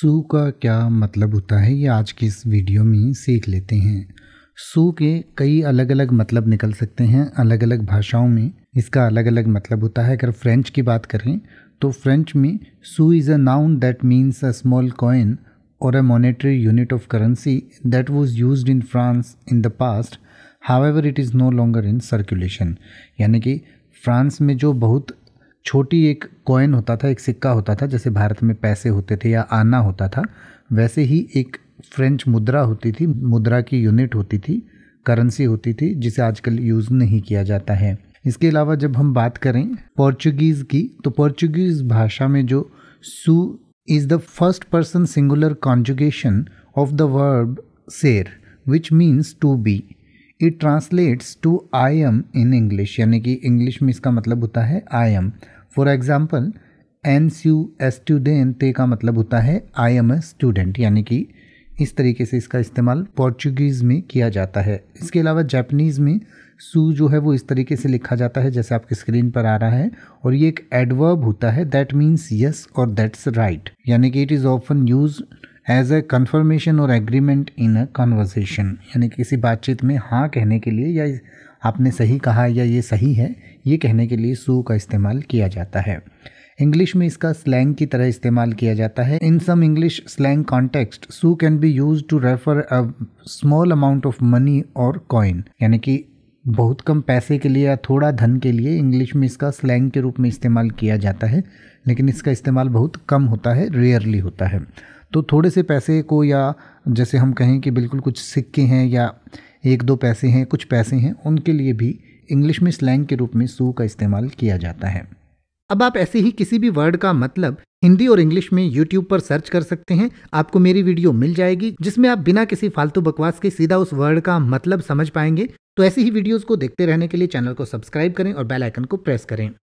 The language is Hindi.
सू का क्या मतलब होता है ये आज की इस वीडियो में सीख लेते हैं सू के कई अलग अलग मतलब निकल सकते हैं अलग अलग भाषाओं में इसका अलग अलग मतलब होता है अगर फ्रेंच की बात करें तो फ्रेंच में sou is a noun that means a small coin a monetary unit of currency that was use in France in the past past ever it is no longer in circulation यानी कि फ्रांस में जो बहुत छोटी एक कॉइन होता था एक सिक्का होता था जैसे भारत में पैसे होते थे या आना होता था वैसे ही एक फ्रेंच मुद्रा होती थी मुद्रा की यूनिट होती थी करेंसी होती थी जिसे आजकल यूज़ नहीं किया जाता है इसके अलावा जब हम बात करें पोर्चुगीज़ की तो पोर्चुगीज़ भाषा में जो sou is the first person singular conjugation of the verb ser which means to be it translates to I am in English यानी कि इंग्लिश में इसका मतलब होता है आई एम फॉर एग्ज़ाम्पल एन एन ते का मतलब होता है आई एम ए स्टूडेंट यानी कि इस तरीके से इसका इस्तेमाल पोर्चुगीज़ में किया जाता है इसके अलावा जैपनीज़ में सू जो है वो इस तरीके से लिखा जाता है जैसे आपके स्क्रीन पर आ रहा है और ये एक एडवर्ब होता है दैट मीन्स यस और दैट्स राइट यानी कि it is often use as a confirmation और एग्रीमेंट इन अ कन्वर्सेशन यानी किसी बातचीत में हाँ कहने के लिए या आपने सही कहा या ये सही है ये कहने के लिए सू का इस्तेमाल किया जाता है इंग्लिश में इसका स्लैंग की तरह इस्तेमाल किया जाता है in some English slang context sou can be use to refer a small amount of money और कॉइन यानी कि बहुत कम पैसे के लिए या थोड़ा धन के लिए इंग्लिश में इसका स्लैंग के रूप में इस्तेमाल किया जाता है लेकिन इसका इस्तेमाल बहुत कम होता है रेयरली होता है तो थोड़े से पैसे को या जैसे हम कहें कि बिल्कुल कुछ सिक्के हैं या एक दो पैसे हैं कुछ पैसे हैं उनके लिए भी इंग्लिश में स्लैंग के रूप में सू का इस्तेमाल किया जाता है अब आप ऐसे ही किसी भी वर्ड का मतलब हिंदी और इंग्लिश में यूट्यूब पर सर्च कर सकते हैं आपको मेरी वीडियो मिल जाएगी जिसमें आप बिना किसी फालतू बकवास के सीधा उस वर्ड का मतलब समझ पाएंगे तो ऐसी ही वीडियोस को देखते रहने के लिए चैनल को सब्सक्राइब करें और बेल आइकन को प्रेस करें